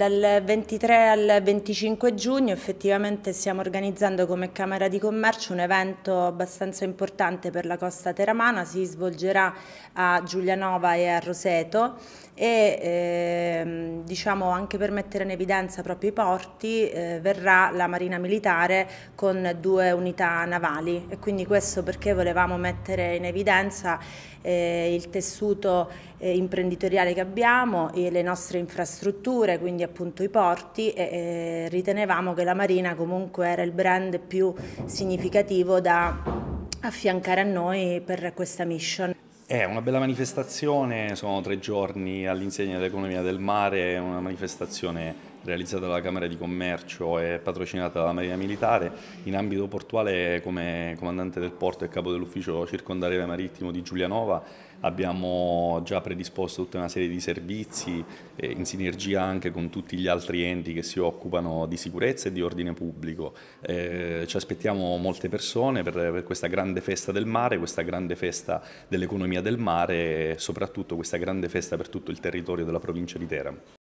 dal 23 al 25 giugno effettivamente stiamo organizzando come Camera di Commercio un evento abbastanza importante per la costa teramana, si svolgerà a Giulianova e a Roseto e ehm, diciamo anche per mettere in evidenza proprio i porti eh, verrà la Marina Militare con due unità navali e quindi questo perché volevamo mettere in evidenza eh, il tessuto eh, imprenditoriale che abbiamo e le nostre infrastrutture, quindi appunto i porti e, e ritenevamo che la Marina comunque era il brand più significativo da affiancare a noi per questa mission. È una bella manifestazione, sono tre giorni all'insegna dell'economia del mare, è una manifestazione realizzata dalla Camera di Commercio e patrocinata dalla Marina Militare, in ambito portuale come comandante del porto e capo dell'ufficio circondariale marittimo di Giulianova abbiamo già predisposto tutta una serie di servizi eh, in sinergia anche con tutti gli altri enti che si occupano di sicurezza e di ordine pubblico. Eh, ci aspettiamo molte persone per, per questa grande festa del mare, questa grande festa dell'economia del mare e soprattutto questa grande festa per tutto il territorio della provincia di Teramo.